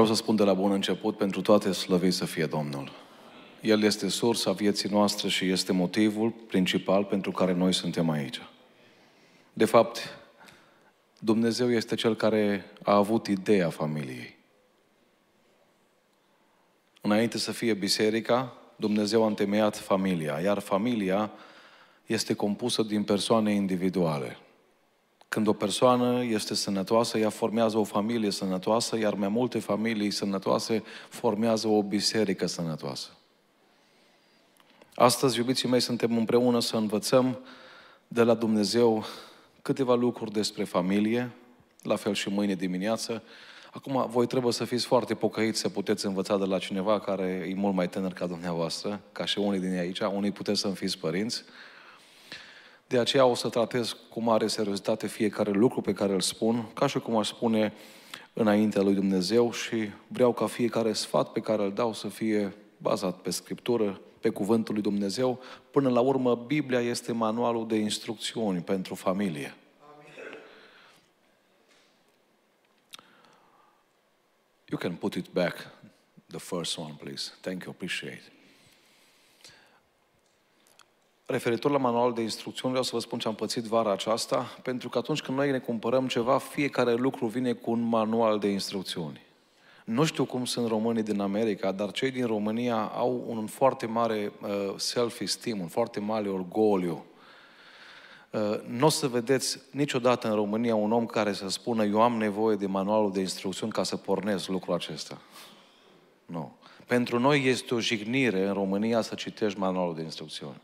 Vreau să spun de la bun început, pentru toate slăvit să fie Domnul. El este sursa vieții noastre și este motivul principal pentru care noi suntem aici. De fapt, Dumnezeu este Cel care a avut ideea familiei. Înainte să fie biserica, Dumnezeu a întemeiat familia, iar familia este compusă din persoane individuale. Când o persoană este sănătoasă, ea formează o familie sănătoasă, iar mai multe familii sănătoase formează o biserică sănătoasă. Astăzi, iubiții mei, suntem împreună să învățăm de la Dumnezeu câteva lucruri despre familie, la fel și mâine dimineață. Acum, voi trebuie să fiți foarte pocăiți să puteți învăța de la cineva care e mult mai tânăr ca dumneavoastră, ca și unii din ei aici, unii puteți să fiți părinți, de aceea o să tratez cu mare seriozitate fiecare lucru pe care îl spun, ca și cum aș spune înaintea lui Dumnezeu și vreau ca fiecare sfat pe care îl dau să fie bazat pe Scriptură, pe Cuvântul lui Dumnezeu. Până la urmă, Biblia este manualul de instrucțiuni pentru familie. Amin. You can put it back, the first one, please. Thank you, appreciate it referitor la manualul de instrucțiuni, vreau să vă spun ce am pățit vara aceasta, pentru că atunci când noi ne cumpărăm ceva, fiecare lucru vine cu un manual de instrucțiuni. Nu știu cum sunt românii din America, dar cei din România au un foarte mare uh, self-esteem, un foarte mare orgoliu. Uh, nu o să vedeți niciodată în România un om care să spună eu am nevoie de manualul de instrucțiuni ca să pornesc lucrul acesta. Nu. Pentru noi este o jignire în România să citești manualul de instrucțiuni.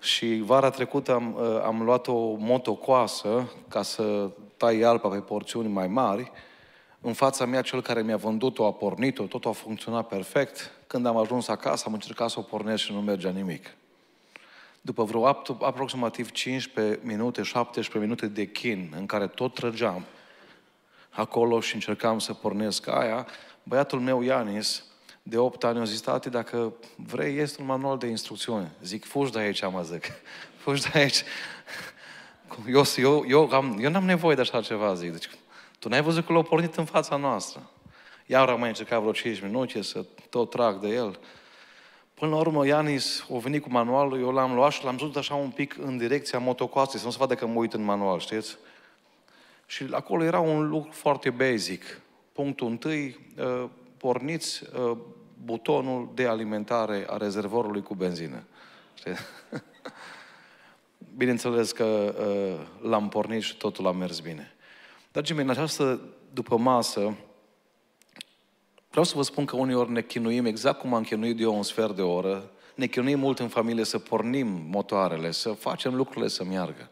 Și vara trecută am, uh, am luat o motocoasă ca să tai alpa pe porțiuni mai mari. În fața mea, cel care mi-a vândut-o a pornit-o, totul a funcționat perfect. Când am ajuns acasă, am încercat să o pornesc și nu mergea nimic. După vreo aproximativ 15 minute, 17 minute de chin, în care tot trăgeam acolo și încercam să pornesc aia, băiatul meu, Ianis, de 8 ani, eu zis, tati, dacă vrei, este un manual de instrucțiuni. Zic, fugi de aici, mă zic. Fugi de aici. Eu, eu, eu, am, eu n-am nevoie de așa ceva, zic. Deci, tu n-ai văzut că l-au pornit în fața noastră. Iau rămâi încercat vreo 5 minute să tot trag de el. Până la urmă, Ianis a venit cu manualul, eu l-am luat și l-am zis așa un pic în direcția motocoastei, să nu se vadă că mă uit în manual, știți? Și acolo era un lucru foarte basic. Punctul întâi, uh, porniți uh, butonul de alimentare a rezervorului cu benzină. Bineînțeles că uh, l-am pornit și totul a mers bine. Dragii mei, în această după masă, vreau să vă spun că uneori ne chinuim exact cum am chinuit eu un sfert de oră, ne chinuim mult în familie să pornim motoarele, să facem lucrurile să meargă.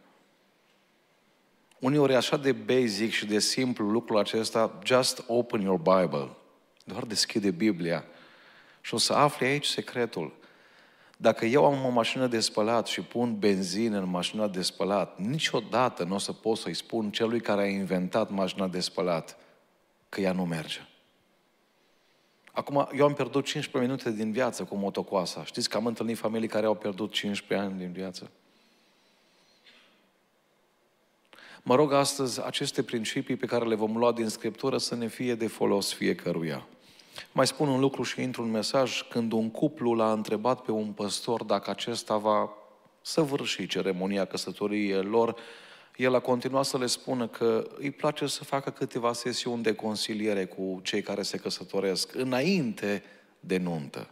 Uneori e așa de basic și de simplu lucrul acesta, just open your Bible. Doar deschide Biblia și o să afli aici secretul. Dacă eu am o mașină de spălat și pun benzină în mașina de spălat, niciodată nu o să pot să-i spun celui care a inventat mașina de spălat că ea nu merge. Acum, eu am pierdut 15 minute din viață cu motocoasa. Știți că am întâlnit familii care au pierdut 15 ani din viață. Mă rog astăzi aceste principii pe care le vom lua din Scriptură să ne fie de folos fiecăruia. Mai spun un lucru și intru un mesaj. Când un cuplu l-a întrebat pe un păstor dacă acesta va săvârși ceremonia căsătoriei lor, el a continuat să le spună că îi place să facă câteva sesiuni de consiliere cu cei care se căsătoresc, înainte de nuntă.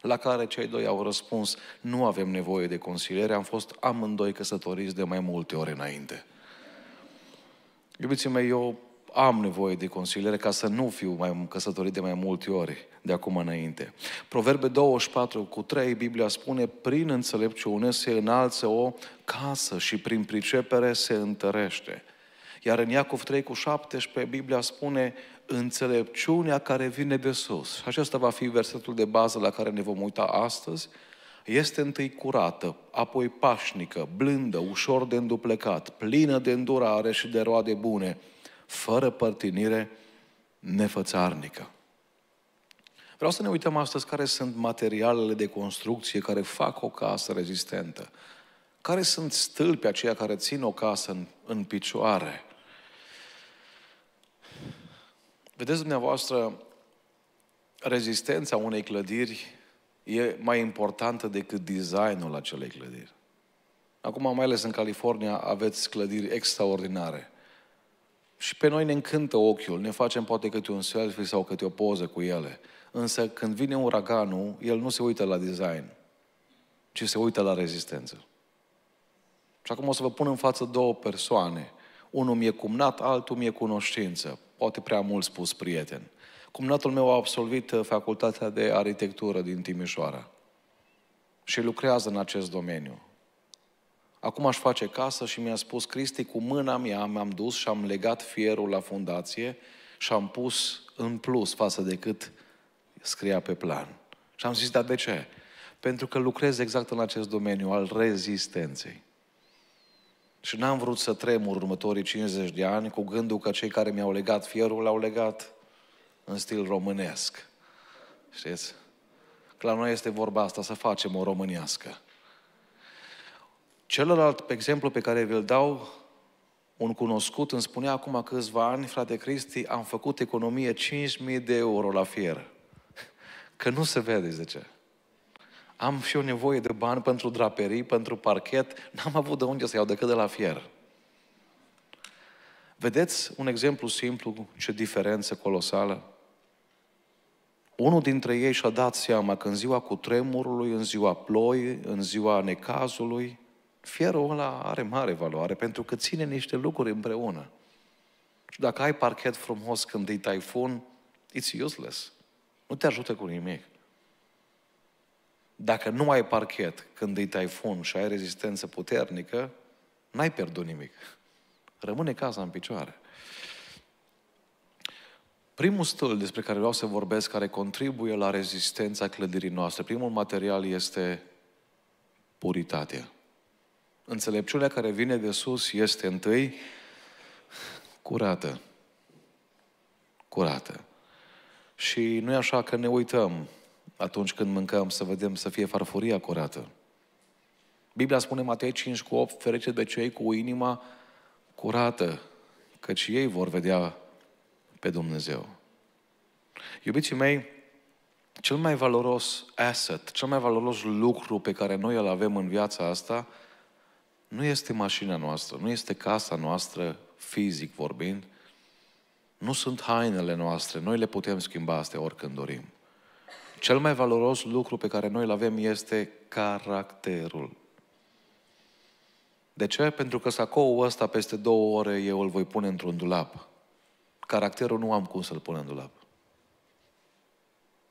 La care cei doi au răspuns, nu avem nevoie de consiliere, am fost amândoi căsătoriți de mai multe ori înainte. Iubiții mei, eu am nevoie de consiliere ca să nu fiu mai căsătorit de mai multe ori de acum înainte. Proverbe 24 cu 3, Biblia spune, prin înțelepciune se înalță o casă și prin pricepere se întărește. Iar în Iacov 3 cu 17, Biblia spune, înțelepciunea care vine de sus. Acesta va fi versetul de bază la care ne vom uita astăzi. Este întâi curată, apoi pașnică, blândă, ușor de înduplecat, plină de îndurare și de roade bune, fără părtinire nefățarnică. Vreau să ne uităm astăzi care sunt materialele de construcție care fac o casă rezistentă. Care sunt stâlpii aceia care țin o casă în, în picioare? Vedeți dumneavoastră, rezistența unei clădiri e mai importantă decât designul acelei clădiri. Acum, mai ales în California, aveți clădiri extraordinare. Și pe noi ne încântă ochiul, ne facem poate câte un selfie sau câte o poză cu ele. Însă când vine uraganul, el nu se uită la design, ci se uită la rezistență. Și acum o să vă pun în față două persoane. Unul mi-e cumnat, altul mi-e cunoștință. Poate prea mult spus prieten. Cumnatul meu a absolvit uh, facultatea de arhitectură din Timișoara și lucrează în acest domeniu. Acum aș face casă și mi-a spus Cristi, cu mâna mea mi-am dus și am legat fierul la fundație și am pus în plus față de cât scria pe plan. Și am zis, dar de ce? Pentru că lucrez exact în acest domeniu al rezistenței. Și n-am vrut să tremur următorii 50 de ani cu gândul că cei care mi-au legat fierul l-au legat în stil românesc. Știți? Că la noi este vorba asta, să facem o românească. Celălalt exemplu pe care vi-l dau, un cunoscut îmi spunea acum câțiva ani, frate Cristi, am făcut economie 5.000 de euro la fier. Că nu se vede, zice. Am și eu nevoie de bani pentru draperii, pentru parchet, n-am avut de unde să iau decât de la fier. Vedeți un exemplu simplu, ce diferență colosală? Unul dintre ei și-a dat seama că în ziua cutremurului, în ziua ploii, în ziua necazului, fierul ăla are mare valoare pentru că ține niște lucruri împreună. Și dacă ai parchet frumos când e taifun, it's useless. Nu te ajută cu nimic. Dacă nu ai parchet când e taifun și ai rezistență puternică, n-ai pierdut nimic. Rămâne casa în picioare. Primul stâl despre care vreau să vorbesc, care contribuie la rezistența clădirii noastre, primul material este puritatea. Înțelepciunea care vine de sus este întâi curată. Curată. Și nu e așa că ne uităm atunci când mâncăm să vedem să fie farfuria curată. Biblia spune Matei 5 cu 8, ferece de cei cu inima curată, căci ei vor vedea pe Dumnezeu. Iubiții mei, cel mai valoros asset, cel mai valoros lucru pe care noi îl avem în viața asta – nu este mașina noastră, nu este casa noastră, fizic vorbind, nu sunt hainele noastre, noi le putem schimba astea oricând dorim. Cel mai valoros lucru pe care noi îl avem este caracterul. De ce? Pentru că sacoul ăsta peste două ore eu îl voi pune într-un dulap. Caracterul nu am cum să-l pun în dulap.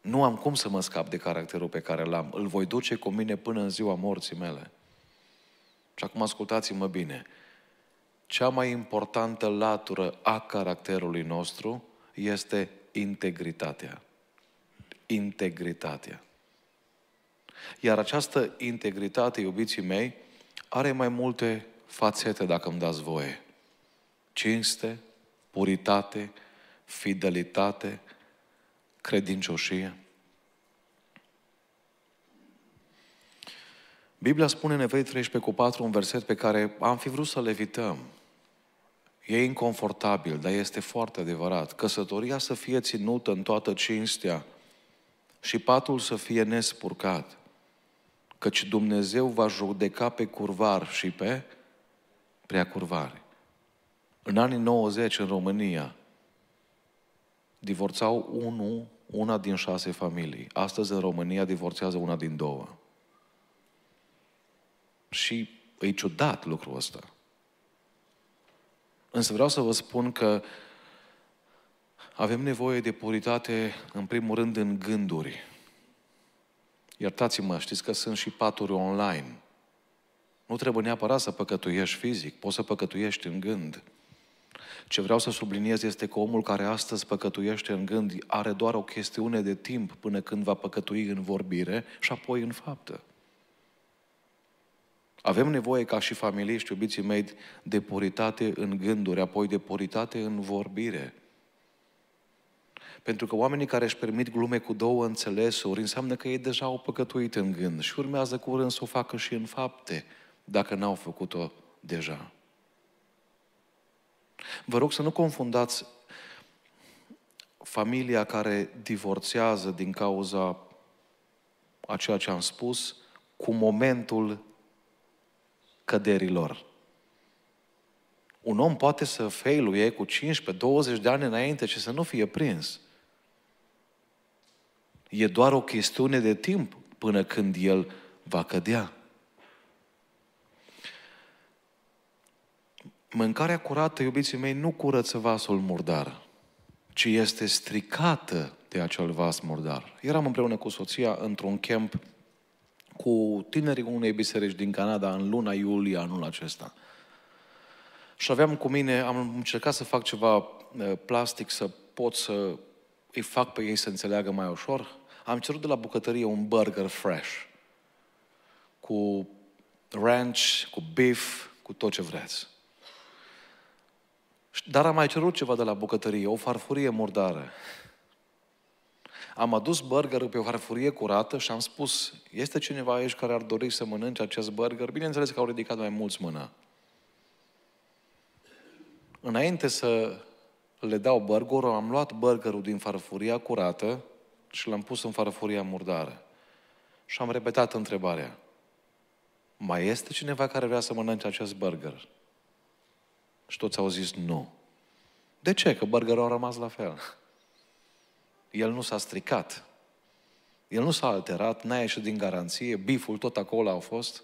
Nu am cum să mă scap de caracterul pe care l-am. Îl voi duce cu mine până în ziua morții mele. Și acum ascultați-mă bine. Cea mai importantă latură a caracterului nostru este integritatea. Integritatea. Iar această integritate, iubiții mei, are mai multe fațete, dacă îmi dați voie. Cinste, puritate, fidelitate, credincioșie. Biblia spune în Evrei 13 cu 4 un verset pe care am fi vrut să-l evităm. E inconfortabil, dar este foarte adevărat. Căsătoria să fie ținută în toată cinstea și patul să fie nespurcat, căci Dumnezeu va judeca pe curvar și pe prea curvare. În anii 90 în România divorțau unul, una din șase familii. Astăzi în România divorțează una din două. Și e ciudat lucrul ăsta. Însă vreau să vă spun că avem nevoie de puritate, în primul rând, în gânduri. Iertați-mă, știți că sunt și paturi online. Nu trebuie neapărat să păcătuiești fizic, poți să păcătuiești în gând. Ce vreau să subliniez este că omul care astăzi păcătuiește în gând are doar o chestiune de timp până când va păcătui în vorbire și apoi în faptă. Avem nevoie ca și și iubiții mei, de puritate în gânduri, apoi de puritate în vorbire. Pentru că oamenii care își permit glume cu două înțelesuri înseamnă că ei deja au păcătuit în gând și urmează curând să o facă și în fapte, dacă n-au făcut-o deja. Vă rog să nu confundați familia care divorțează din cauza a ceea ce am spus cu momentul căderilor. Un om poate să failuie cu 15-20 de ani înainte și să nu fie prins. E doar o chestiune de timp până când el va cădea. Mâncarea curată, iubiții mei, nu curăță vasul murdar, ci este stricată de acel vas murdar. Eram împreună cu soția într-un camp cu tinerii unei biserici din Canada în luna iulie anul acesta. Și aveam cu mine, am încercat să fac ceva uh, plastic să pot să îi fac pe ei să înțeleagă mai ușor. Am cerut de la bucătărie un burger fresh cu ranch, cu beef, cu tot ce vreți. Dar am mai cerut ceva de la bucătărie, o farfurie murdară am adus burgerul pe o farfurie curată și am spus, este cineva aici care ar dori să mănânce acest burger? Bineînțeles că au ridicat mai mulți mâna. Înainte să le dau burgerul, am luat burgerul din farfuria curată și l-am pus în farfuria murdară. Și am repetat întrebarea. Mai este cineva care vrea să mănânce acest burger? Și toți au zis nu. De ce? Că burgerul a rămas la fel. El nu s-a stricat. El nu s-a alterat, n-a ieșit din garanție, biful tot acolo a fost.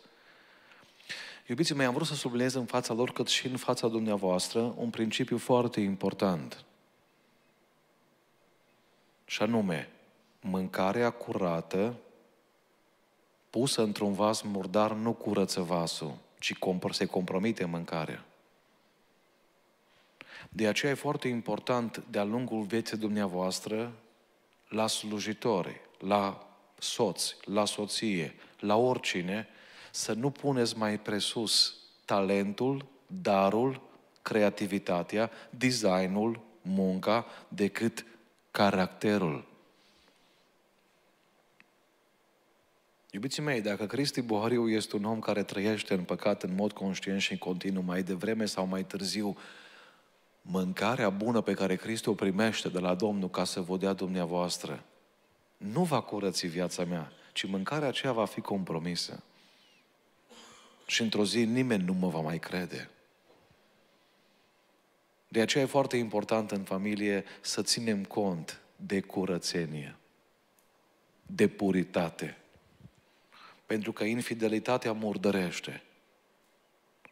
Iubiții mei, am vrut să subliniez în fața lor, cât și în fața dumneavoastră, un principiu foarte important. Și anume, mâncarea curată pusă într-un vas murdar nu curăță vasul, ci se compromite mâncarea. De aceea e foarte important de-a lungul vieții dumneavoastră la slujitori, la soți, la soție, la oricine, să nu puneți mai presus talentul, darul, creativitatea, designul, munca, decât caracterul. Iubiții mei, dacă Cristi Bohariu este un om care trăiește în păcat în mod conștient și continuu mai devreme sau mai târziu, mâncarea bună pe care Hristos o primește de la Domnul ca să vă dea dumneavoastră, nu va curăți viața mea, ci mâncarea aceea va fi compromisă. Și într-o zi nimeni nu mă va mai crede. De aceea e foarte important în familie să ținem cont de curățenie, de puritate. Pentru că infidelitatea murdărește.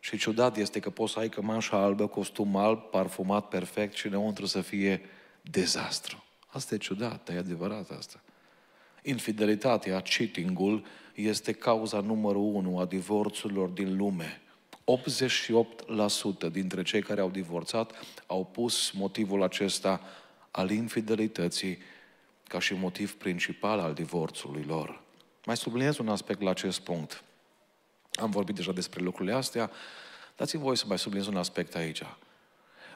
Și ciudat este că poți să ai cămașa albă, costum alb, parfumat perfect și înăuntru să fie dezastru. Asta e ciudat, e adevărat asta. Infidelitatea, cheating-ul, este cauza numărul unu a divorțurilor din lume. 88% dintre cei care au divorțat au pus motivul acesta al infidelității ca și motiv principal al divorțului lor. Mai subliniez un aspect la acest punct. Am vorbit deja despre lucrurile astea. Dați-mi voi să mai subliniez un aspect aici.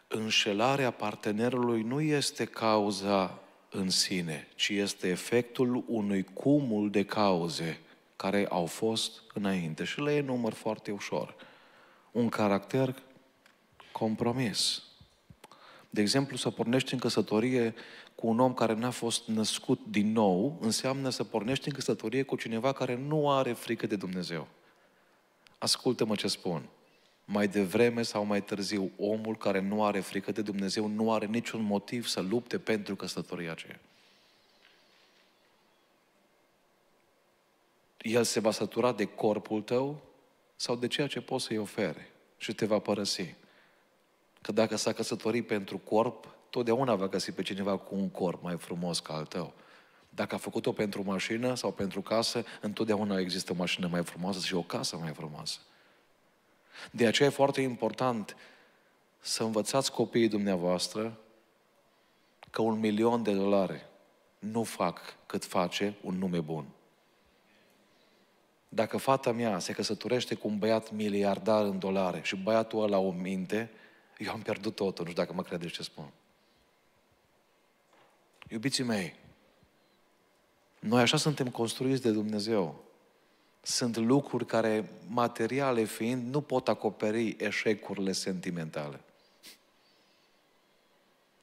Înșelarea partenerului nu este cauza în sine, ci este efectul unui cumul de cauze care au fost înainte și le enumăr foarte ușor. Un caracter compromis. De exemplu, să pornești în căsătorie cu un om care n-a fost născut din nou, înseamnă să pornești în căsătorie cu cineva care nu are frică de Dumnezeu. Ascultă-mă ce spun. Mai devreme sau mai târziu, omul care nu are frică de Dumnezeu nu are niciun motiv să lupte pentru căsătoria aceea. El se va sătura de corpul tău sau de ceea ce poți să-i ofere și te va părăsi. Că dacă s-a căsătorit pentru corp, totdeauna va găsi pe cineva cu un corp mai frumos ca al tău. Dacă a făcut-o pentru mașină sau pentru casă, întotdeauna există o mașină mai frumoasă și o casă mai frumoasă. De aceea e foarte important să învățați copiii dumneavoastră că un milion de dolari nu fac cât face un nume bun. Dacă fata mea se căsătorește cu un băiat miliardar în dolari și băiatul ăla o minte, eu am pierdut totul, nu știu dacă mă credeți ce spun. Iubiții mei, noi așa suntem construiți de Dumnezeu. Sunt lucruri care, materiale fiind, nu pot acoperi eșecurile sentimentale.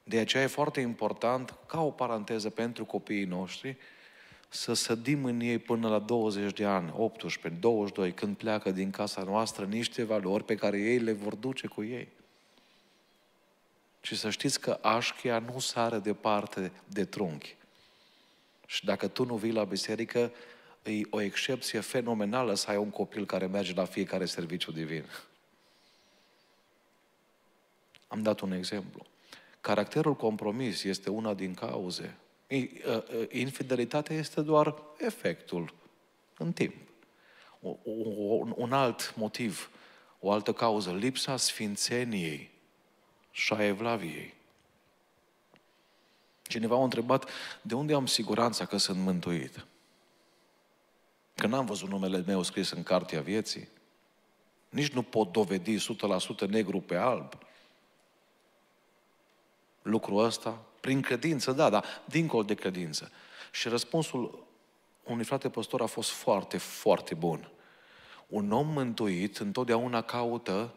De aceea e foarte important, ca o paranteză pentru copiii noștri, să sădim în ei până la 20 de ani, 18, 22, când pleacă din casa noastră niște valori pe care ei le vor duce cu ei. Și să știți că așchia nu sare departe de trunchi. Și dacă tu nu vii la biserică, e o excepție fenomenală să ai un copil care merge la fiecare serviciu divin. Am dat un exemplu. Caracterul compromis este una din cauze. Uh, uh, infidelitatea este doar efectul în timp. Un alt motiv, o altă cauză, lipsa sfințeniei și a evlaviei. Cineva a întrebat, de unde am siguranța că sunt mântuit? Că n-am văzut numele meu scris în cartea vieții. Nici nu pot dovedi 100% negru pe alb. Lucrul ăsta, prin credință, da, dar dincolo de credință. Și răspunsul unui frate păstor a fost foarte, foarte bun. Un om mântuit întotdeauna caută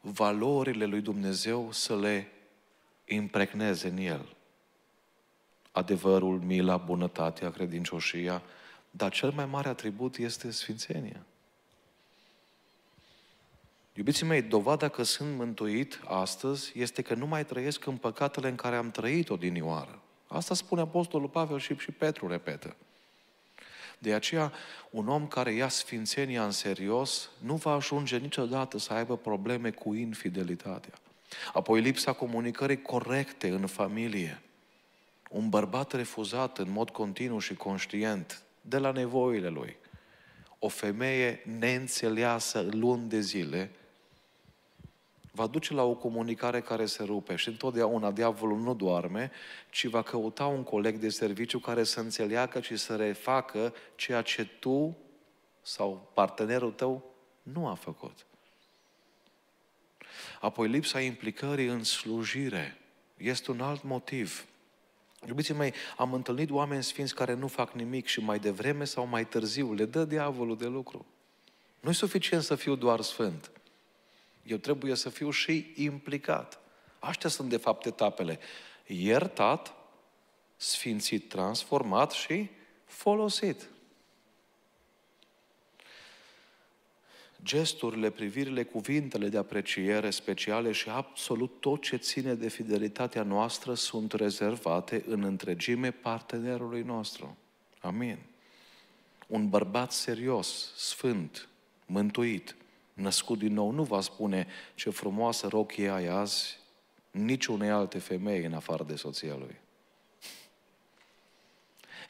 valorile lui Dumnezeu să le impregneze în el adevărul, mila, bunătatea, credincioșia, dar cel mai mare atribut este sfințenia. Iubiții mei, dovada că sunt mântuit astăzi este că nu mai trăiesc în păcatele în care am trăit odinioară. Asta spune Apostolul Pavel și, și Petru repetă. De aceea, un om care ia sfințenia în serios nu va ajunge niciodată să aibă probleme cu infidelitatea. Apoi lipsa comunicării corecte în familie un bărbat refuzat în mod continuu și conștient de la nevoile lui, o femeie neînțeleasă luni de zile, va duce la o comunicare care se rupe și întotdeauna diavolul nu doarme, ci va căuta un coleg de serviciu care să înțeleagă și să refacă ceea ce tu sau partenerul tău nu a făcut. Apoi lipsa implicării în slujire este un alt motiv Iubiții mei, am întâlnit oameni sfinți care nu fac nimic și mai devreme sau mai târziu le dă diavolul de lucru. Nu e suficient să fiu doar sfânt. Eu trebuie să fiu și implicat. Astea sunt, de fapt, etapele. Iertat, sfințit, transformat și folosit. gesturile, privirile, cuvintele de apreciere speciale și absolut tot ce ține de fidelitatea noastră sunt rezervate în întregime partenerului nostru. Amin. Un bărbat serios, sfânt, mântuit, născut din nou, nu va spune ce frumoasă rochie ai azi niciunei alte femei în afară de soția lui.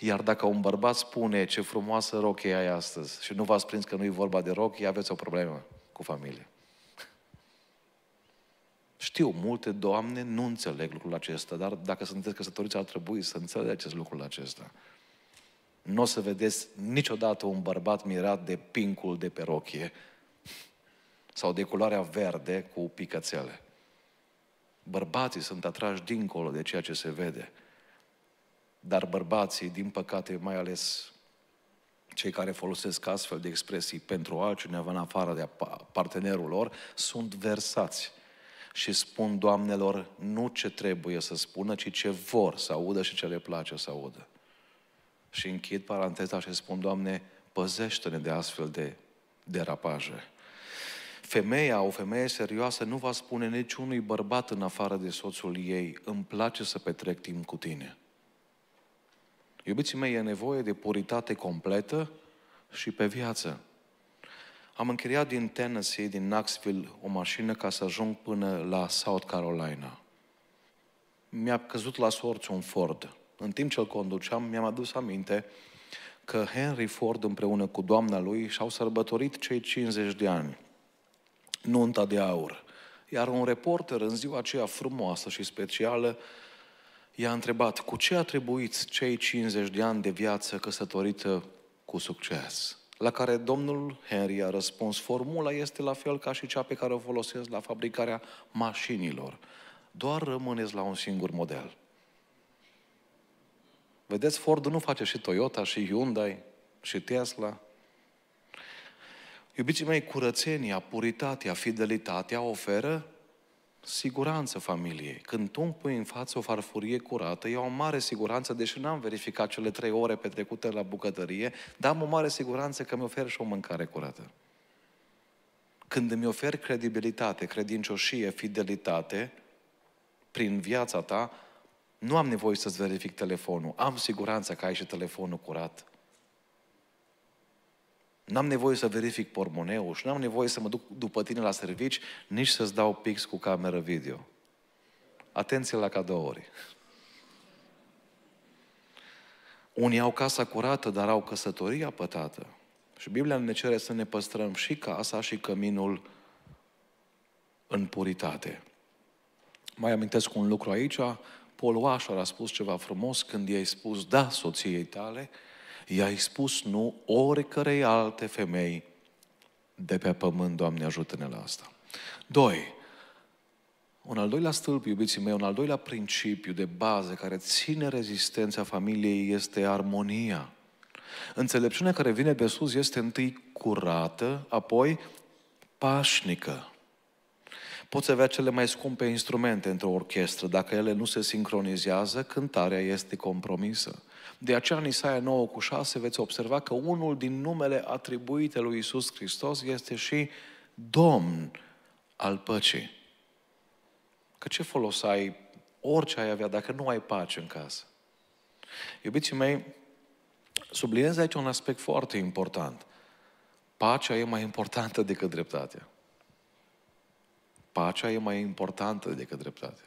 Iar dacă un bărbat spune ce frumoasă rochie ai astăzi și nu v-ați prins că nu e vorba de rochie, aveți o problemă cu familie. Știu, multe doamne nu înțeleg lucrul acesta, dar dacă sunteți căsătoriți ar trebui să înțelegeți lucrul acesta. Nu o să vedeți niciodată un bărbat mirat de pincul de pe rochie sau de culoarea verde cu picățele. Bărbații sunt atrași dincolo de ceea ce se vede. Dar bărbații, din păcate, mai ales cei care folosesc astfel de expresii pentru altcineva în afară de partenerul lor, sunt versați și spun doamnelor nu ce trebuie să spună, ci ce vor să audă și ce le place să audă. Și închid paranteza și spun, Doamne, păzește-ne de astfel de derapaje. Femeia, o femeie serioasă, nu va spune niciunui bărbat în afară de soțul ei, îmi place să petrec timp cu tine. Iubiții mei, e nevoie de puritate completă și pe viață. Am închiriat din Tennessee, din Knoxville, o mașină ca să ajung până la South Carolina. Mi-a căzut la sorți un Ford. În timp ce îl conduceam, mi-am adus aminte că Henry Ford împreună cu doamna lui și-au sărbătorit cei 50 de ani. Nunta de aur. Iar un reporter în ziua aceea frumoasă și specială i-a întrebat cu ce atribuiți cei 50 de ani de viață căsătorită cu succes? La care domnul Henry a răspuns, formula este la fel ca și cea pe care o folosesc la fabricarea mașinilor. Doar rămâneți la un singur model. Vedeți, Ford nu face și Toyota, și Hyundai, și Tesla. Iubiții mei, curățenia, puritatea, fidelitatea oferă siguranță familiei. Când tu îmi pui în față o farfurie curată, eu am mare siguranță, deși n-am verificat cele trei ore petrecute la bucătărie, dar am o mare siguranță că mi ofer și o mâncare curată. Când îmi oferi credibilitate, credincioșie, fidelitate, prin viața ta, nu am nevoie să-ți verific telefonul. Am siguranța că ai și telefonul curat. N-am nevoie să verific pormoneul și n-am nevoie să mă duc după tine la servici, nici să-ți dau pix cu cameră video. Atenție la cadouri. Unii au casa curată, dar au căsătoria pătată. Și Biblia ne cere să ne păstrăm și casa și căminul în puritate. Mai amintesc un lucru aici, Paul Washer a spus ceva frumos când i-ai spus da soției tale, i-ai spus nu oricărei alte femei de pe pământ, Doamne, ajută-ne la asta. Doi, un al doilea stâlp, iubiții mei, un al doilea principiu de bază care ține rezistența familiei este armonia. Înțelepciunea care vine de sus este întâi curată, apoi pașnică. Poți avea cele mai scumpe instrumente într-o orchestră, dacă ele nu se sincronizează, cântarea este compromisă. De aceea în Isaia 9 cu 6 veți observa că unul din numele atribuite lui Isus Hristos este și Domn al păcii. Că ce folos ai orice ai avea dacă nu ai pace în casă? Iubiții mei, subliniez aici un aspect foarte important. Pacea e mai importantă decât dreptatea. Pacea e mai importantă decât dreptatea.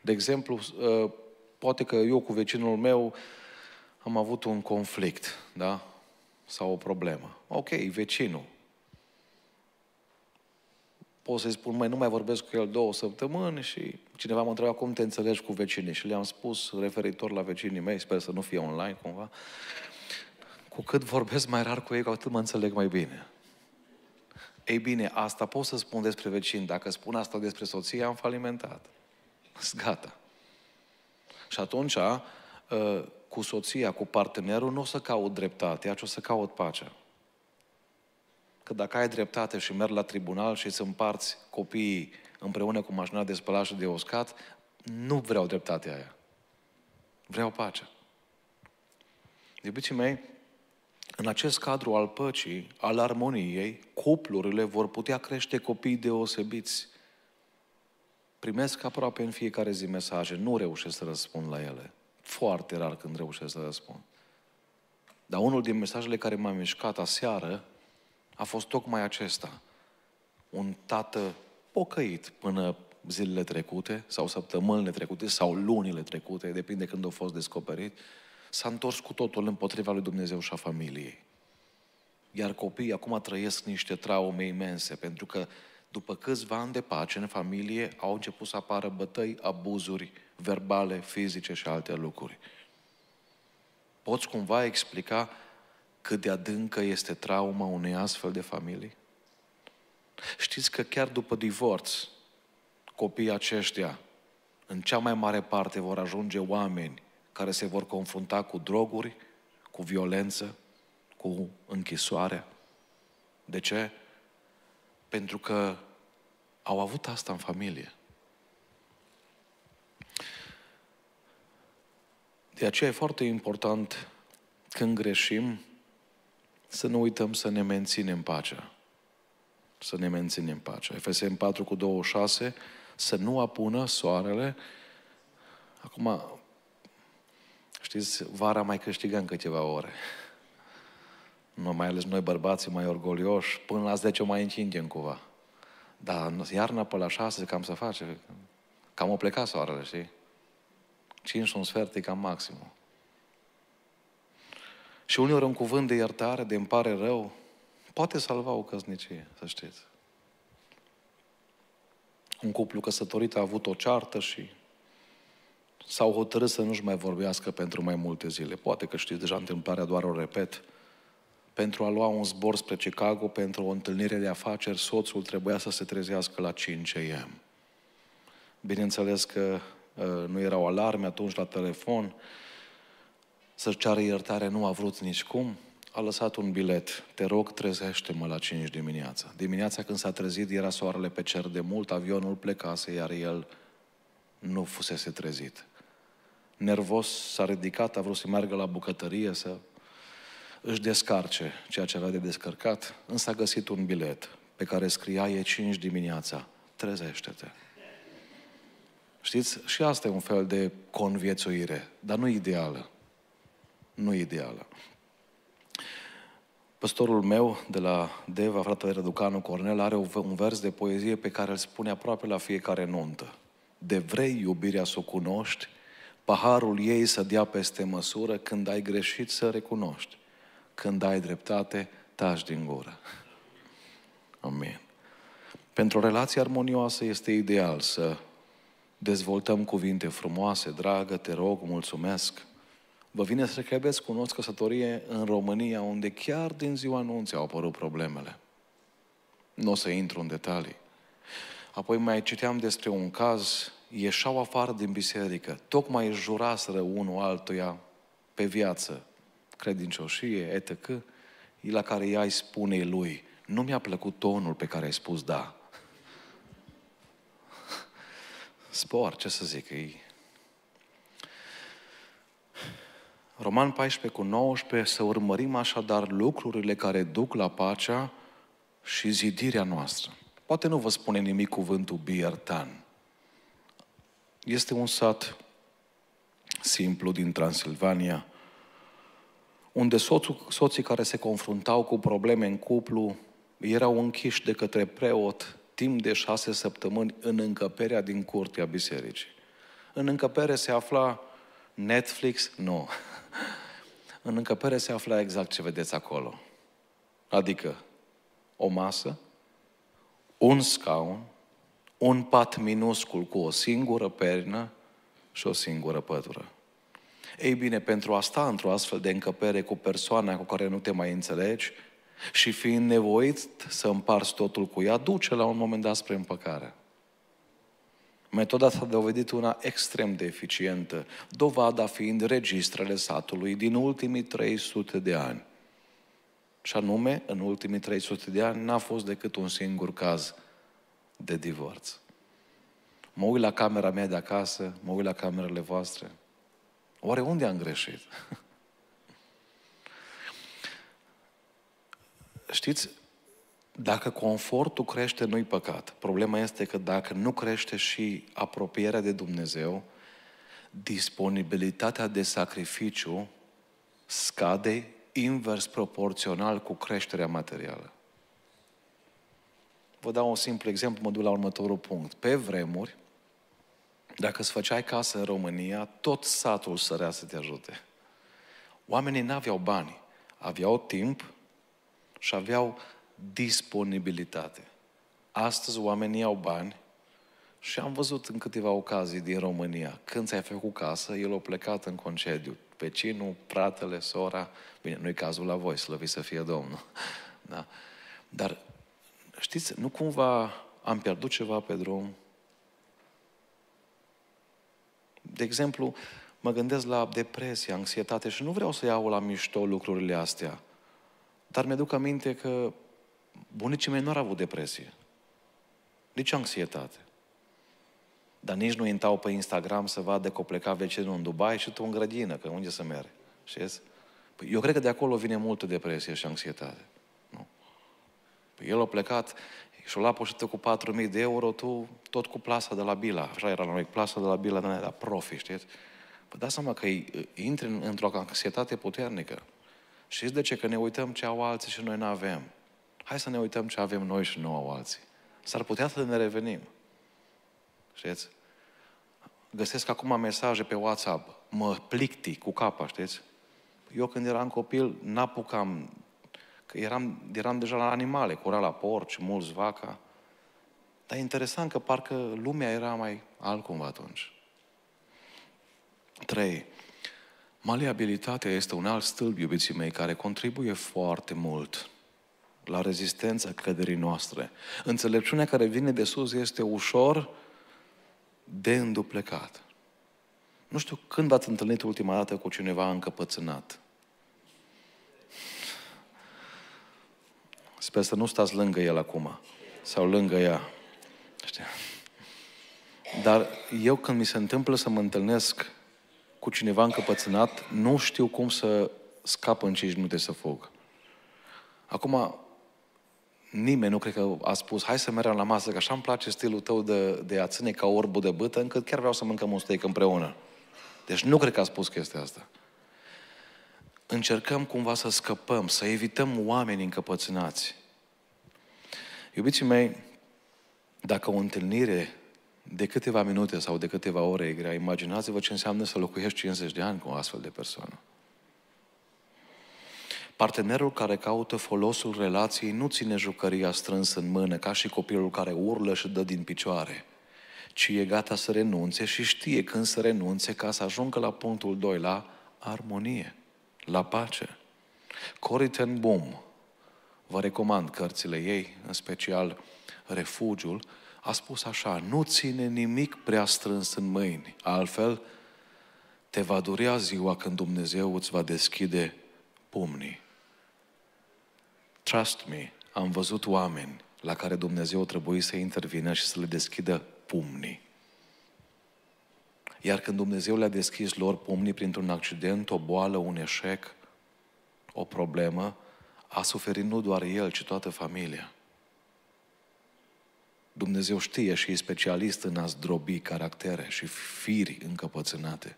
De exemplu, uh, poate că eu cu vecinul meu am avut un conflict, da? Sau o problemă. Ok, vecinul. Pot să-i spun, mai nu mai vorbesc cu el două săptămâni și cineva m-a întrebat cum te înțelegi cu vecinii și le-am spus referitor la vecinii mei, sper să nu fie online cumva, cu cât vorbesc mai rar cu ei, cu atât mă înțeleg mai bine. Ei bine, asta pot să spun despre vecini Dacă spun asta despre soție, am falimentat. Sunt gata. Și atunci, ă, cu soția, cu partenerul, nu o să caut dreptatea, ci o să caut pacea. Că dacă ai dreptate și mergi la tribunal și îți împarți copiii împreună cu mașina de spălat și de uscat, nu vreau dreptatea aia. Vreau pacea. Iubiții mei, în acest cadru al păcii, al armoniei, cuplurile vor putea crește copii deosebiți, Primesc aproape în fiecare zi mesaje, nu reușesc să răspund la ele. Foarte rar când reușesc să răspund. Dar unul din mesajele care m-a mișcat aseară a fost tocmai acesta. Un tată pocăit până zilele trecute sau săptămânile trecute sau lunile trecute, depinde când a fost descoperit, s-a întors cu totul împotriva lui Dumnezeu și a familiei. Iar copiii acum trăiesc niște traume imense pentru că după câțiva ani de pace în familie au început să apară bătăi, abuzuri verbale, fizice și alte lucruri. Poți cumva explica cât de adâncă este trauma unei astfel de familii? Știți că chiar după divorț, copiii aceștia, în cea mai mare parte, vor ajunge oameni care se vor confrunta cu droguri, cu violență, cu închisoare. De ce? Pentru că au avut asta în familie. De aceea e foarte important când greșim să nu uităm să ne menținem pacea. Să ne menținem pacea. Efeseni 4 cu 26, să nu apună soarele. Acum, știți, vara mai câștigăm câteva ore nu mai ales noi bărbații mai orgolioși, până la 10 o mai încingem cumva. Dar iarna pe la 6 cam să face, cam o pleca soarele, știi? 5 și un sfert e cam maximul. Și uneori un cuvânt de iertare, de îmi pare rău, poate salva o căsnicie, să știți. Un cuplu căsătorit a avut o ceartă și s-au hotărât să nu-și mai vorbească pentru mai multe zile. Poate că știți deja întâmplarea, doar o repet pentru a lua un zbor spre Chicago, pentru o întâlnire de afaceri, soțul trebuia să se trezească la 5 am. Bineînțeles că uh, nu erau alarme atunci la telefon, să ceară iertare nu a vrut nici cum, a lăsat un bilet, te rog trezește-mă la 5 dimineața. Dimineața când s-a trezit era soarele pe cer de mult, avionul plecase, iar el nu fusese trezit. Nervos s-a ridicat, a vrut să meargă la bucătărie, să își descarce ceea ce avea de descărcat, însă a găsit un bilet pe care scria e 5 dimineața, trezește-te. Știți, și asta e un fel de conviețuire, dar nu ideală. Nu ideală. Păstorul meu de la Deva, fratele Răducanu Cornel, are un vers de poezie pe care îl spune aproape la fiecare nuntă. De vrei iubirea să o cunoști, paharul ei să dea peste măsură, când ai greșit să recunoști. Când ai dreptate, tași din gură. Amin. Pentru o relație armonioasă este ideal să dezvoltăm cuvinte frumoase, dragă, te rog, mulțumesc. Vă vine să credeți, cunosc căsătorie în România, unde chiar din ziua anunții au apărut problemele. Nu o să intru în detalii. Apoi mai citeam despre un caz, ieșau afară din biserică, tocmai juraseră unul altuia pe viață credincioșie, etc., la care ea îi spune lui, nu mi-a plăcut tonul pe care ai spus da. Spor, ce să zic, ei? Roman 14 cu 19, să urmărim așadar lucrurile care duc la pacea și zidirea noastră. Poate nu vă spune nimic cuvântul Biertan. Este un sat simplu din Transilvania, unde soțul, soții care se confruntau cu probleme în cuplu erau închiși de către preot timp de șase săptămâni în încăperea din curtea bisericii. În încăpere se afla Netflix? Nu. în încăpere se afla exact ce vedeți acolo. Adică o masă, un scaun, un pat minuscul cu o singură pernă și o singură pătură. Ei bine, pentru a sta într-o astfel de încăpere cu persoana cu care nu te mai înțelegi și fiind nevoit să împarți totul cu ea, duce la un moment dat spre împăcare. Metoda s-a dovedit una extrem de eficientă, dovada fiind registrele satului din ultimii 300 de ani. Și anume, în ultimii 300 de ani n-a fost decât un singur caz de divorț. Mă uit la camera mea de acasă, mă uit la camerele voastre, Oare unde am greșit? Știți, dacă confortul crește, nu-i păcat. Problema este că dacă nu crește și apropierea de Dumnezeu, disponibilitatea de sacrificiu scade invers proporțional cu creșterea materială. Vă dau un simplu exemplu, mă duc la următorul punct. Pe vremuri, dacă îți făceai casă în România, tot satul sărea să te ajute. Oamenii n-aveau bani, aveau timp și aveau disponibilitate. Astăzi oamenii au bani și am văzut în câteva ocazii din România, când ți-ai făcut casă, el a plecat în concediu. Vecinul, fratele, sora, bine, nu-i cazul la voi, slăvi să fie Domnul. Da. Dar știți, nu cumva am pierdut ceva pe drum? de exemplu, mă gândesc la depresie, anxietate și nu vreau să iau la mișto lucrurile astea. Dar mi-aduc aminte că bunicii mei nu au avut depresie. Nici anxietate. Dar nici nu intau pe Instagram să vadă că o pleca vecinul în Dubai și tu în grădină, că unde să merg. Știți? Păi eu cred că de acolo vine multă depresie și anxietate. Nu? Păi el a plecat, și o l-a cu 4.000 de euro, tu tot cu plasa de la Bila. Așa era la noi, plasa de la Bila, de la profi, știți? Vă dați seama că intri într-o anxietate puternică. Știți de ce? Că ne uităm ce au alții și noi nu avem. Hai să ne uităm ce avem noi și nu au alții. S-ar putea să ne revenim. Știți? Găsesc acum mesaje pe WhatsApp. Mă plicti cu capa, știți? Eu când eram copil, n-apucam Că eram, eram deja la animale, cura la porci, mulți vaca. Dar e interesant că parcă lumea era mai altcumva atunci. 3. Maleabilitatea este un alt stâlp, iubiții mei, care contribuie foarte mult la rezistența căderii noastre. Înțelepciunea care vine de sus este ușor de înduplecat. Nu știu când v-ați întâlnit ultima dată cu cineva încăpățânat. Sper să nu stați lângă el acum. Sau lângă ea. Știa? Dar eu când mi se întâmplă să mă întâlnesc cu cineva încăpățânat, nu știu cum să scap în 5 minute să fug. Acum, nimeni nu cred că a spus, hai să mergem la masă, că așa îmi place stilul tău de, de a ține ca orbul de bâtă, încât chiar vreau să mâncăm un steak împreună. Deci nu cred că a spus chestia asta. Încercăm cumva să scăpăm, să evităm oameni încăpățânați. Iubiții mei, dacă o întâlnire de câteva minute sau de câteva ore e grea, imaginați-vă ce înseamnă să locuiești 50 de ani cu o astfel de persoană. Partenerul care caută folosul relației nu ține jucăria strânsă în mână, ca și copilul care urlă și dă din picioare, ci e gata să renunțe și știe când să renunțe ca să ajungă la punctul 2, la armonie, la pace. coriten ten Boom, vă recomand cărțile ei, în special Refugiul, a spus așa, nu ține nimic prea strâns în mâini, altfel te va durea ziua când Dumnezeu îți va deschide pumnii. Trust me, am văzut oameni la care Dumnezeu trebuie să intervină și să le deschidă pumnii. Iar când Dumnezeu le-a deschis lor pumnii printr-un accident, o boală, un eșec, o problemă, a suferit nu doar el, ci toată familia. Dumnezeu știe și e specialist în a zdrobi caractere și firi încăpățânate.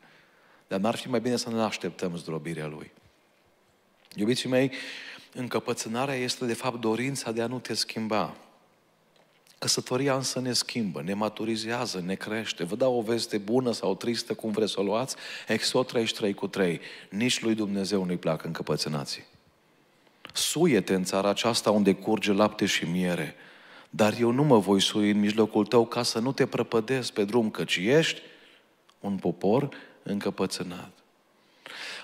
Dar n-ar fi mai bine să ne așteptăm zdrobirea Lui. Iubiții mei, încăpățânarea este de fapt dorința de a nu te schimba. Căsătoria însă ne schimbă, ne maturizează, ne crește. Vă dau o veste bună sau tristă, cum vreți să o luați, Exod 33 cu 3. Nici lui Dumnezeu nu-i plac încăpățânații. Suiete în țara aceasta unde curge lapte și miere, dar eu nu mă voi sui în mijlocul tău ca să nu te prăpădesc pe drum, căci ești un popor încăpățânat.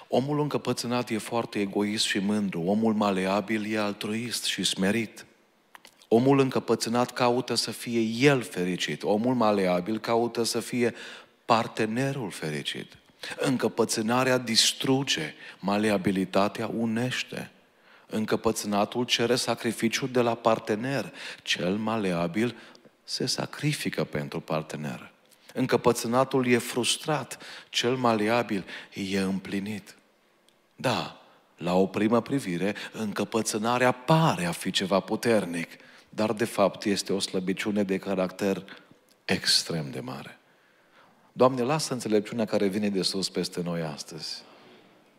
Omul încăpățânat e foarte egoist și mândru, omul maleabil e altruist și smerit. Omul încăpățânat caută să fie el fericit, omul maleabil caută să fie partenerul fericit. Încăpățânarea distruge, maleabilitatea unește. Încăpățânatul cere sacrificiu de la partener. Cel maleabil se sacrifică pentru partener. Încăpățânatul e frustrat, cel maleabil e împlinit. Da, la o primă privire, încăpățânarea pare a fi ceva puternic, dar de fapt este o slăbiciune de caracter extrem de mare. Doamne, lasă înțelepciunea care vine de sus peste noi astăzi.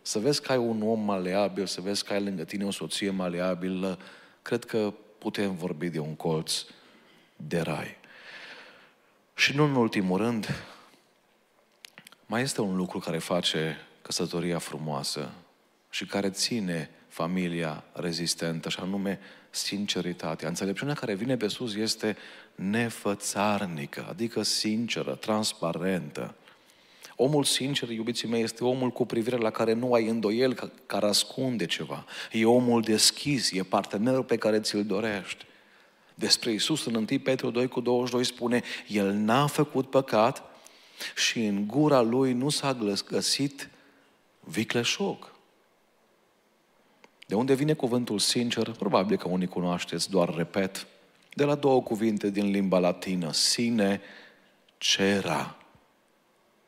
Să vezi că ai un om maleabil, să vezi că ai lângă tine o soție maleabilă, cred că putem vorbi de un colț de rai. Și nu în ultimul rând, mai este un lucru care face căsătoria frumoasă și care ține familia rezistentă, și anume sinceritatea. Înțelepciunea care vine pe sus este nefățarnică, adică sinceră, transparentă. Omul sincer, iubiții mei, este omul cu privire la care nu ai îndoiel, care ascunde ceva. E omul deschis, e partenerul pe care ți-l dorești. Despre Isus în 1 Petru 2 cu 22 spune, El n-a făcut păcat și în gura Lui nu s-a găsit vicleșoc. De unde vine cuvântul sincer? Probabil că unii cunoașteți, doar repet. De la două cuvinte din limba latină, sine cera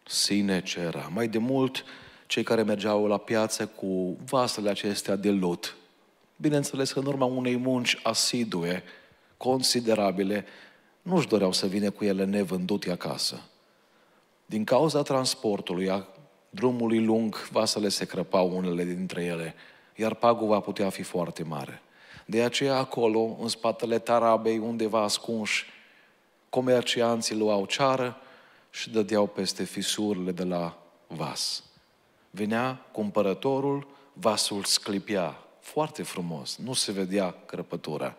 sine ce era. Mai de mult, cei care mergeau la piață cu vasele acestea de lut, bineînțeles că în urma unei munci asidue, considerabile, nu-și doreau să vină cu ele nevândute acasă. Din cauza transportului, a drumului lung, vasele se crăpau unele dintre ele, iar paguba putea fi foarte mare. De aceea acolo, în spatele tarabei, undeva ascunși, comercianții luau ceară, și dădeau peste fisurile de la vas. Venea cumpărătorul, vasul sclipea foarte frumos, nu se vedea crăpătura.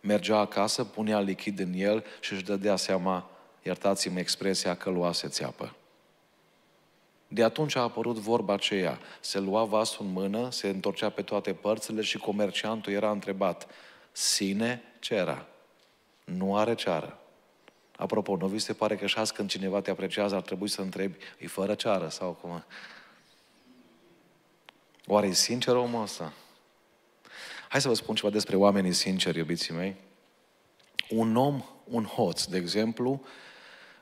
Mergea acasă, punea lichid în el și își dădea seama, iertați-mă expresia, că luase țeapă. De atunci a apărut vorba aceea. Se lua vasul în mână, se întorcea pe toate părțile și comerciantul era întrebat. Sine ce era? Nu are ceară. Apropo, nu vi se pare că șase când cineva te apreciază, ar trebui să întrebi, e fără ceară sau cum? Oare e sincer omul ăsta? Hai să vă spun ceva despre oamenii sinceri, iubiții mei. Un om, un hoț, de exemplu,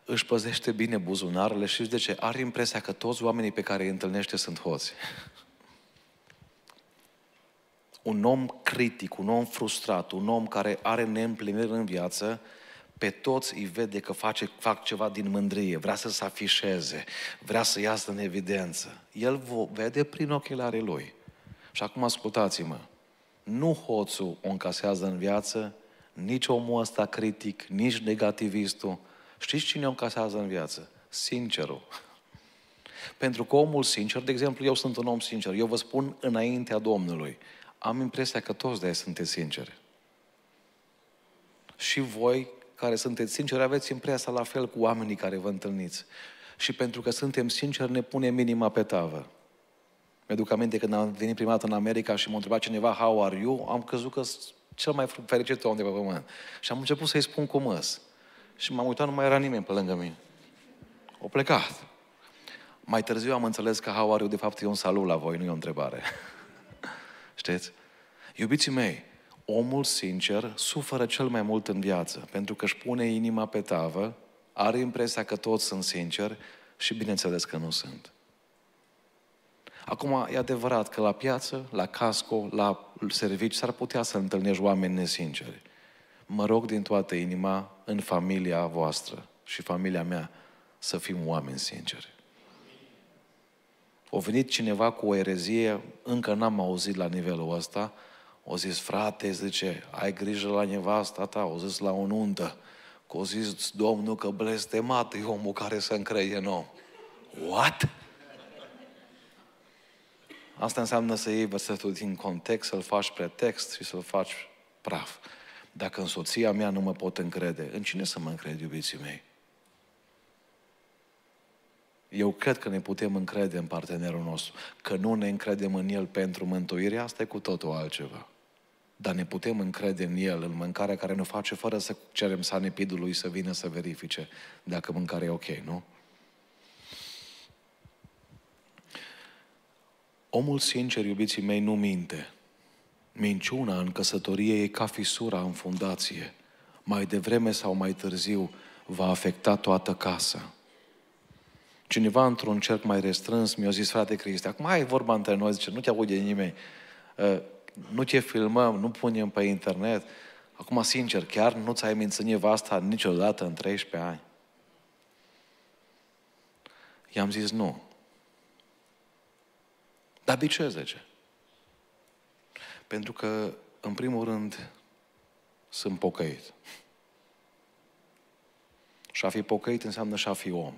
își păzește bine buzunarele și de ce? Are impresia că toți oamenii pe care îi întâlnește sunt hoți. un om critic, un om frustrat, un om care are neîmpliniri în viață, pe toți îi vede că face, fac ceva din mândrie, vrea să se afișeze, vrea să iasă în evidență. El vede prin ochelarii lui. Și acum ascultați-mă, nu hoțul o încasează în viață, nici omul ăsta critic, nici negativistul. Știți cine o încasează în viață? Sincerul. Pentru că omul sincer, de exemplu, eu sunt un om sincer, eu vă spun înaintea Domnului, am impresia că toți de sunteți sinceri. Și voi care sunteți sinceri, aveți impresia la fel cu oamenii care vă întâlniți. Și pentru că suntem sinceri, ne pune minima pe tavă. Mi-aduc aminte când am venit prima dată în America și m-a întrebat cineva, how are you? Am crezut că cel mai fericit om de pe pământ. Și am început să-i spun cum îs. Și m-am uitat, nu mai era nimeni pe lângă mine. O plecat. Mai târziu am înțeles că how are you, de fapt, e un salut la voi, nu e o întrebare. Știți? Iubiții mei, omul sincer suferă cel mai mult în viață, pentru că își pune inima pe tavă, are impresia că toți sunt sinceri și bineînțeles că nu sunt. Acum, e adevărat că la piață, la casco, la servici, s-ar putea să întâlnești oameni nesinceri. Mă rog din toată inima, în familia voastră și familia mea, să fim oameni sinceri. O venit cineva cu o erezie, încă n-am auzit la nivelul ăsta, o zis, frate, zice, ai grijă la nevasta ta, o zis la o nuntă. Că o zis, domnul, că blestemat e omul care să încreie în om. What? Asta înseamnă să iei versetul din context, să-l faci pretext și să-l faci praf. Dacă în soția mea nu mă pot încrede, în cine să mă încred, iubiții mei? Eu cred că ne putem încrede în partenerul nostru. Că nu ne încredem în el pentru mântuire, asta e cu totul altceva dar ne putem încrede în El, în mâncarea care ne face fără să cerem sanepidului să vină să verifice dacă mâncarea e ok, nu? Omul sincer, iubiții mei, nu minte. Minciuna în căsătorie e ca fisura în fundație. Mai devreme sau mai târziu va afecta toată casa. Cineva într-un cerc mai restrâns mi-a zis, frate Cristi, acum ai vorba între noi, zice, nu te aude nimeni. Ă, nu te filmăm, nu punem pe internet. Acum, sincer, chiar nu ți-ai mințit nevasta niciodată în 13 ani? I-am zis nu. Dar de ce, zice? Pentru că, în primul rând, sunt pocăit. Și a fi pocăit înseamnă și a fi om.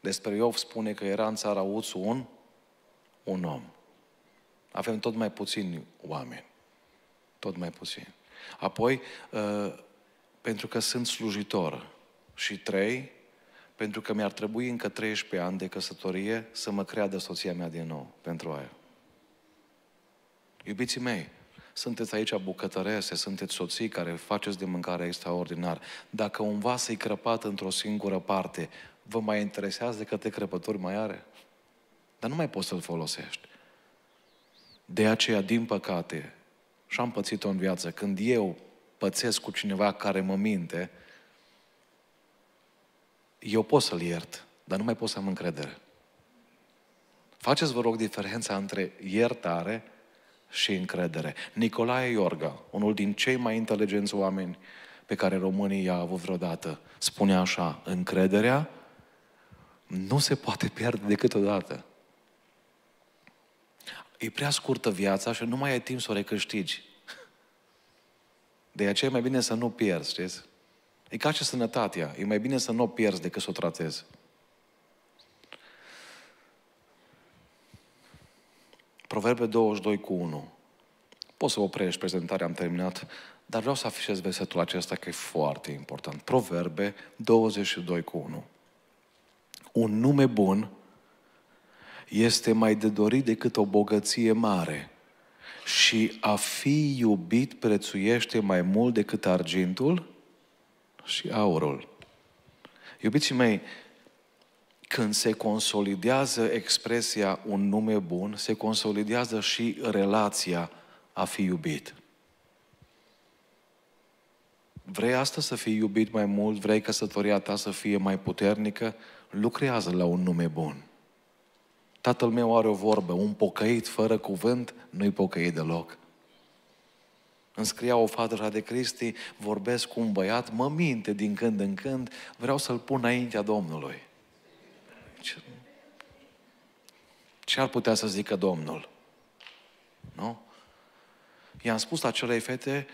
Despre Iov spune că era în țara Uțu un, un om avem tot mai puțini oameni. Tot mai puțini. Apoi, ă, pentru că sunt slujitor. Și trei, pentru că mi-ar trebui încă 13 ani de căsătorie să mă creadă soția mea din nou pentru aia. Iubiții mei, sunteți aici bucătărese, sunteți soții care faceți de mâncare extraordinar. Dacă un vas e crăpat într-o singură parte, vă mai interesează de câte crăpături mai are? Dar nu mai poți să-l folosești. De aceea, din păcate, și am pățit-o în viață, când eu pățesc cu cineva care mă minte, eu pot să-l iert, dar nu mai pot să am încredere. Faceți, vă rog, diferența între iertare și încredere. Nicolae Iorga, unul din cei mai inteligenți oameni pe care românii i-a avut vreodată, spune așa, încrederea nu se poate pierde decât o dată. E prea scurtă viața și nu mai ai timp să o recâștigi. De aceea e mai bine să nu pierzi, știți? E ca și sănătatea. E mai bine să nu o pierzi decât să o tratezi. Proverbe 22 cu 1. Poți să oprești prezentarea, am terminat, dar vreau să afișez versetul acesta că e foarte important. Proverbe 22 cu 1. Un nume bun este mai de dorit decât o bogăție mare. Și a fi iubit prețuiește mai mult decât argintul și aurul. Iubiții mei, când se consolidează expresia un nume bun, se consolidează și relația a fi iubit. Vrei asta să fii iubit mai mult? Vrei căsătoria ta să fie mai puternică? Lucrează la un nume bun. Tatăl meu are o vorbă, un pocăit fără cuvânt nu-i pocăit deloc. Îmi scria o fată de Cristi, vorbesc cu un băiat, mă minte din când în când, vreau să-l pun înaintea Domnului. Ce, ce ar putea să zică Domnul? Nu? I-am spus acelei fete,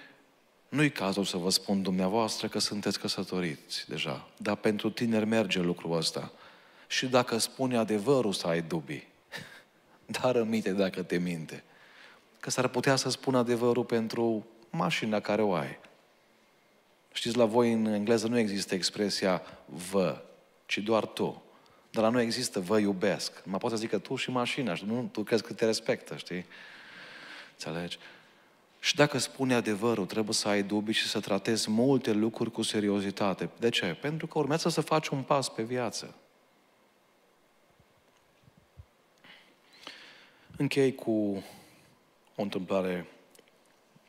nu-i cazul să vă spun dumneavoastră că sunteți căsătoriți deja, dar pentru tineri merge lucrul ăsta și dacă spune adevărul să ai dubii. Dar rămite dacă te minte. Că s-ar putea să spună adevărul pentru mașina care o ai. Știți, la voi în engleză nu există expresia vă, ci doar tu. Dar la noi există vă iubesc. Mă poți să zică tu și mașina, și nu, tu crezi că te respectă, știi? Înțelegi? Și dacă spune adevărul, trebuie să ai dubii și să tratezi multe lucruri cu seriozitate. De ce? Pentru că urmează să faci un pas pe viață. Închei cu o întâmplare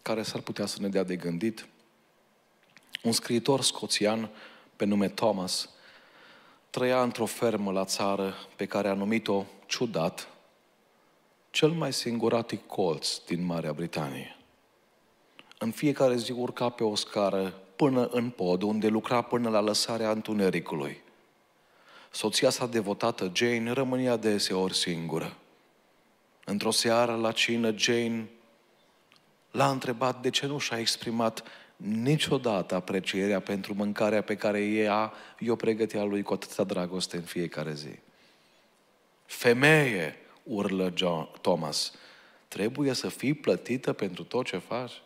care s-ar putea să ne dea de gândit. Un scriitor scoțian pe nume Thomas trăia într-o fermă la țară pe care a numit-o, ciudat, cel mai singuratic colț din Marea Britanie. În fiecare zi urca pe o scară până în pod, unde lucra până la lăsarea întunericului. Soția sa devotată, Jane, rămânea deseori singură. Într-o seară la cină, Jane l-a întrebat de ce nu și-a exprimat niciodată aprecierea pentru mâncarea pe care ea i-o pregătea lui cu atâta dragoste în fiecare zi. Femeie, urlă John, Thomas, trebuie să fii plătită pentru tot ce faci.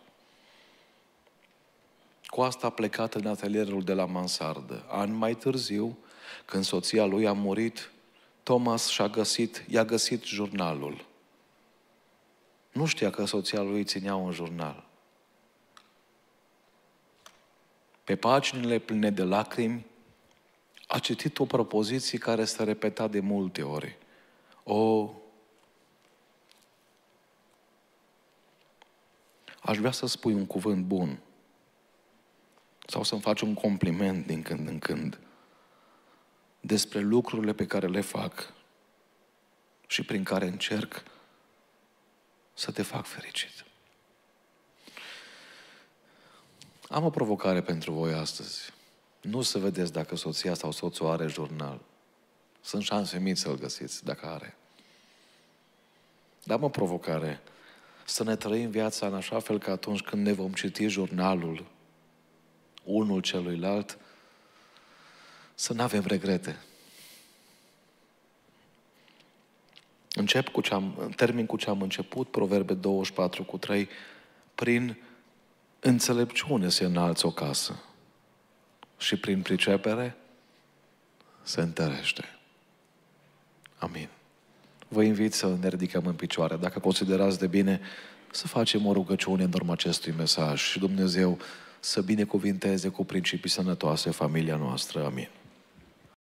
Cu asta a plecat în atelierul de la mansardă. An mai târziu, când soția lui a murit, Thomas și-a găsit, i-a găsit jurnalul. Nu știa că soția lui ținea un jurnal. Pe paginile pline de lacrimi, a citit o propoziție care s-a repetat de multe ori. O, aș vrea să spui un cuvânt bun sau să-mi faci un compliment din când în când despre lucrurile pe care le fac și prin care încerc să te fac fericit. Am o provocare pentru voi astăzi. Nu să vedeți dacă soția sau soțul are jurnal. Sunt șanse mici să-l găsiți, dacă are. Dar am o provocare. Să ne trăim viața în așa fel că atunci când ne vom citi jurnalul unul celuilalt, să nu avem regrete. Încep cu ce am, termin cu ce am început, Proverbe 24 cu 3, prin înțelepciune se înalți o casă și prin pricepere se întărește. Amin. Vă invit să ne ridicăm în picioare. Dacă considerați de bine, să facem o rugăciune în urma acestui mesaj și Dumnezeu să binecuvinteze cu principii sănătoase familia noastră. Amin.